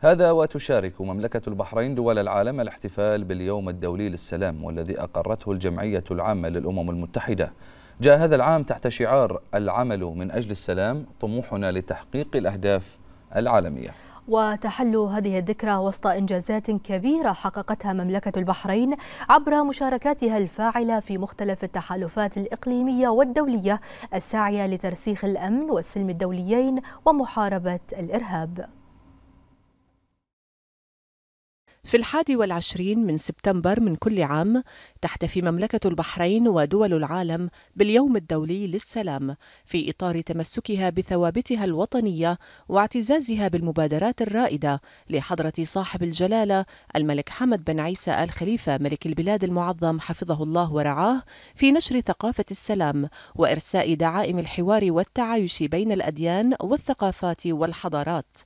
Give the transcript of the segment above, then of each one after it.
هذا وتشارك مملكة البحرين دول العالم الاحتفال باليوم الدولي للسلام والذي أقرته الجمعية العامة للأمم المتحدة جاء هذا العام تحت شعار العمل من أجل السلام طموحنا لتحقيق الأهداف العالمية وتحل هذه الذكرى وسط إنجازات كبيرة حققتها مملكة البحرين عبر مشاركاتها الفاعلة في مختلف التحالفات الإقليمية والدولية الساعية لترسيخ الأمن والسلم الدوليين ومحاربة الإرهاب في الحادي والعشرين من سبتمبر من كل عام تحتفي مملكة البحرين ودول العالم باليوم الدولي للسلام في إطار تمسكها بثوابتها الوطنية واعتزازها بالمبادرات الرائدة لحضرة صاحب الجلالة الملك حمد بن عيسى آل خليفة ملك البلاد المعظم حفظه الله ورعاه في نشر ثقافة السلام وإرساء دعائم الحوار والتعايش بين الأديان والثقافات والحضارات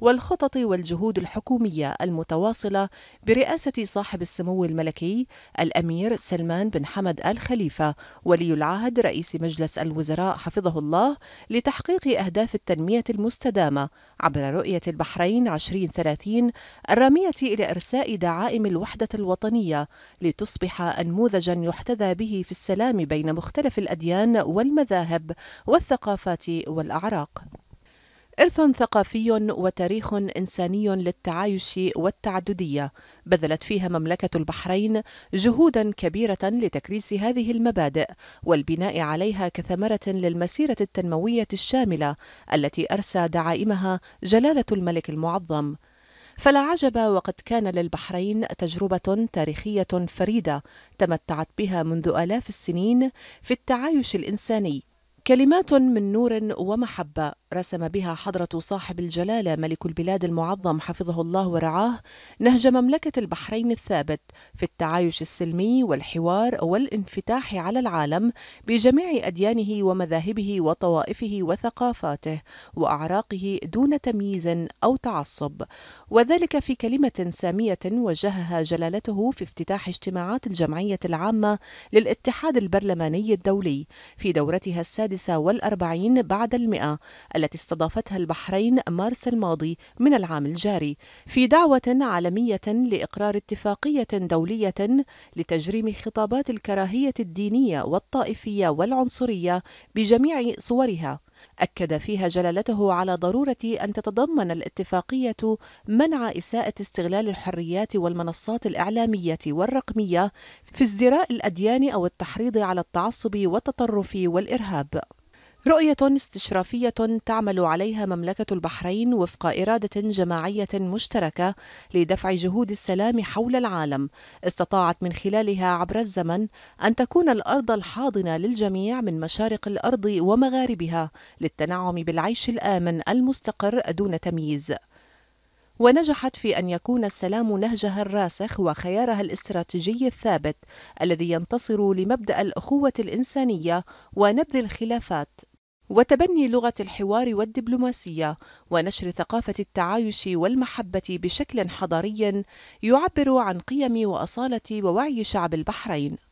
والخطط والجهود الحكومية المتواصلة برئاسة صاحب السمو الملكي الأمير سلمان بن حمد آل خليفة ولي العهد رئيس مجلس الوزراء حفظه الله لتحقيق أهداف التنمية المستدامة عبر رؤية البحرين 2030 الرامية إلى إرساء دعائم الوحدة الوطنية لتصبح أنموذجا يحتذى به في السلام بين مختلف الأديان والمذاهب والثقافات والأعراق إرث ثقافي وتاريخ إنساني للتعايش والتعددية بذلت فيها مملكة البحرين جهودا كبيرة لتكريس هذه المبادئ والبناء عليها كثمرة للمسيرة التنموية الشاملة التي أرسى دعائمها جلالة الملك المعظم فلا عجب وقد كان للبحرين تجربة تاريخية فريدة تمتعت بها منذ آلاف السنين في التعايش الإنساني كلمات من نور ومحبة رسم بها حضرة صاحب الجلالة ملك البلاد المعظم حفظه الله ورعاه نهج مملكة البحرين الثابت في التعايش السلمي والحوار والانفتاح على العالم بجميع أديانه ومذاهبه وطوائفه وثقافاته وأعراقه دون تمييز أو تعصب وذلك في كلمة سامية وجهها جلالته في افتتاح اجتماعات الجمعية العامة للاتحاد البرلماني الدولي في دورتها السادسة والأربعين بعد المئة التي استضافتها البحرين مارس الماضي من العام الجاري في دعوة عالمية لإقرار اتفاقية دولية لتجريم خطابات الكراهية الدينية والطائفية والعنصرية بجميع صورها أكد فيها جلالته على ضرورة أن تتضمن الاتفاقية منع إساءة استغلال الحريات والمنصات الإعلامية والرقمية في ازدراء الأديان أو التحريض على التعصب والتطرف والإرهاب رؤية استشرافية تعمل عليها مملكة البحرين وفق إرادة جماعية مشتركة لدفع جهود السلام حول العالم، استطاعت من خلالها عبر الزمن أن تكون الأرض الحاضنة للجميع من مشارق الأرض ومغاربها للتنعم بالعيش الآمن المستقر دون تمييز. ونجحت في أن يكون السلام نهجها الراسخ وخيارها الاستراتيجي الثابت الذي ينتصر لمبدأ الأخوة الإنسانية ونبذ الخلافات وتبني لغة الحوار والدبلوماسية ونشر ثقافة التعايش والمحبة بشكل حضاري يعبر عن قيم وأصالة ووعي شعب البحرين